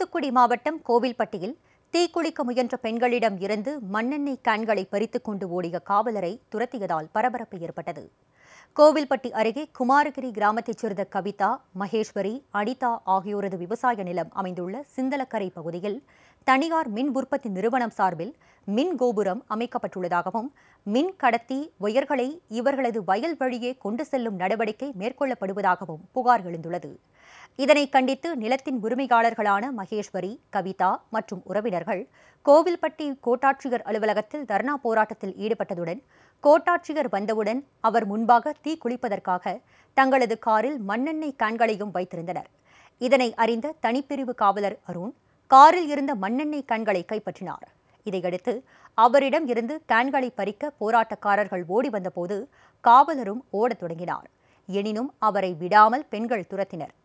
தூத்துக்குடி மாவட்டம் கோவில்பட்டியில் தீக்குளிக்க முயன்ற பெண்களிடம் இருந்து மண்ணெண்ணெய் கேன்களை பறித்துக் கொண்டு ஓடிய காவலரை துரத்தியதால் பரபரப்பு ஏற்பட்டது கோவில்பட்டி அருகே குமாரகிரி கிராமத்தைச் சேர்ந்த கவிதா மகேஸ்வரி அனிதா ஆகியோரது விவசாய நிலம் அமைந்துள்ள சிந்தலக்கரை பகுதியில் தனியார் மின் உற்பத்தி நிறுவனம் சார்பில் மின் கோபுரம் அமைக்கப்பட்டுள்ளதாகவும் மின் கடத்தி ஒயர்களை இவர்களது வயல் வழியே கொண்டு செல்லும் நடவடிக்கை மேற்கொள்ளப்படுவதாகவும் புகார் எழுந்துள்ளது இதனை கண்டித்து நிலத்தின் உரிமையாளர்களான மகேஸ்வரி கவிதா மற்றும் உறவினர்கள் கோவில்பட்டி கோட்டாட்சியர் அலுவலகத்தில் தர்ணா போராட்டத்தில் ஈடுபட்டதுடன் கோட்டாட்சியர் வந்தவுடன் அவர் முன்பாக தீ குளிப்பதற்காக தங்களது காரில் மண்ணெண்ணெய் கேன்களையும் வைத்திருந்தனர் இதனை அறிந்த தனிப்பிரிவு காவலர் அருண் காரில் இருந்த மண்ணெண்ணெய் கண்களை கைப்பற்றினார் இதையடுத்து அவரிடம் இருந்து கேன்களை பறிக்க போராட்டக்காரர்கள் ஓடி வந்தபோது காவலரும் ஓடத் தொடங்கினார் எனினும் அவரை விடாமல் பெண்கள் துரத்தினர்